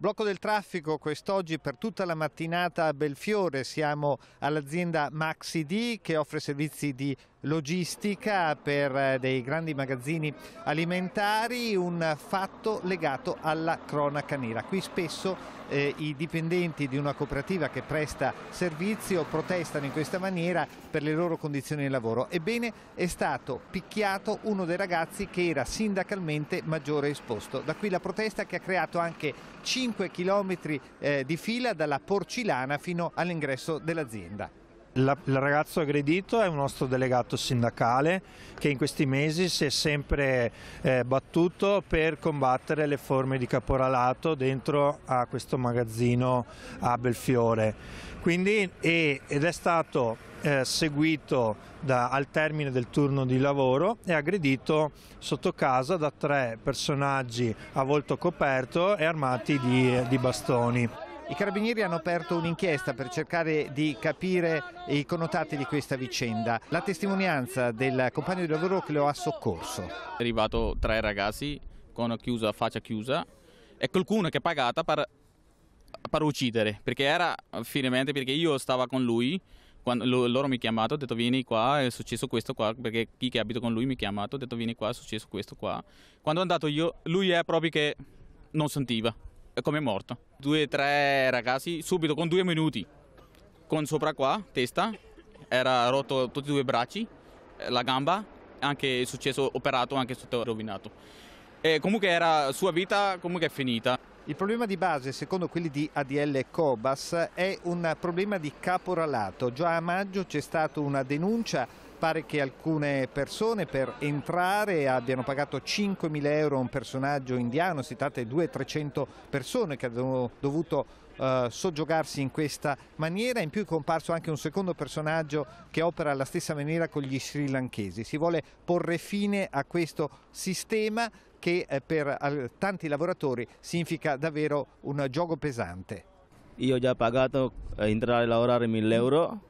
Blocco del traffico quest'oggi per tutta la mattinata a Belfiore, siamo all'azienda MaxiD che offre servizi di logistica per eh, dei grandi magazzini alimentari, un fatto legato alla cronaca nera. Qui spesso eh, i dipendenti di una cooperativa che presta servizio protestano in questa maniera per le loro condizioni di lavoro. Ebbene è stato picchiato uno dei ragazzi che era sindacalmente maggiore esposto. Da qui la protesta che ha creato anche 5 km eh, di fila dalla Porcilana fino all'ingresso dell'azienda. La, il ragazzo aggredito è un nostro delegato sindacale che in questi mesi si è sempre eh, battuto per combattere le forme di caporalato dentro a questo magazzino a Belfiore. Quindi, e, ed è stato eh, seguito da, al termine del turno di lavoro e aggredito sotto casa da tre personaggi a volto coperto e armati di, di bastoni. I carabinieri hanno aperto un'inchiesta per cercare di capire i connotati di questa vicenda. La testimonianza del compagno di lavoro che lo ha soccorso. È arrivato tre ragazzi con chiusa, faccia chiusa e qualcuno che è pagata per, per uccidere, perché era finalmente perché io stavo con lui quando loro mi hanno chiamato, ho detto vieni qua, è successo questo qua, perché chi che abito con lui mi ha chiamato, ho detto vieni qua, è successo questo qua. Quando è andato io, lui è proprio che non sentiva come è morto. Due o tre ragazzi, subito con due minuti, con sopra qua, testa, era rotto tutti e due i bracci, eh, la gamba, anche successo operato, anche tutto rovinato. E comunque era sua vita comunque è finita. Il problema di base, secondo quelli di ADL Cobas, è un problema di caporalato. Già a maggio c'è stata una denuncia Pare che alcune persone per entrare abbiano pagato 5.000 euro a un personaggio indiano, si tratta di 200-300 persone che hanno dovuto Uh, soggiogarsi in questa maniera. In più è comparso anche un secondo personaggio che opera alla stessa maniera con gli sri srilanchesi. Si vuole porre fine a questo sistema che eh, per tanti lavoratori significa davvero un gioco pesante. Io ho già pagato eh, entrare a lavorare 1000 euro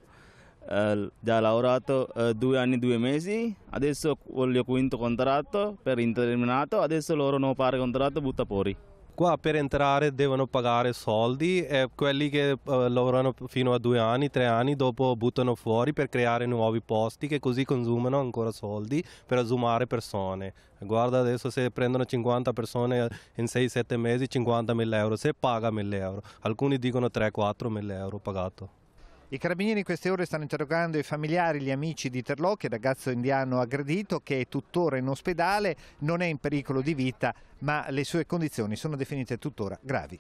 eh, già lavorato eh, due anni e due mesi, adesso voglio quinto contratto per interminato, adesso loro non fare contratto butta fuori. Qua per entrare devono pagare soldi e quelli che eh, lavorano fino a due anni, tre anni, dopo buttano fuori per creare nuovi posti che così consumano ancora soldi per assumare persone. Guarda adesso se prendono 50 persone in 6-7 mesi 50 mila euro, se paga 1000 euro, alcuni dicono 3-4 mila euro pagato. I carabinieri in queste ore stanno interrogando i familiari, gli amici di Terlocchi, il ragazzo indiano aggredito che è tuttora in ospedale, non è in pericolo di vita, ma le sue condizioni sono definite tuttora gravi.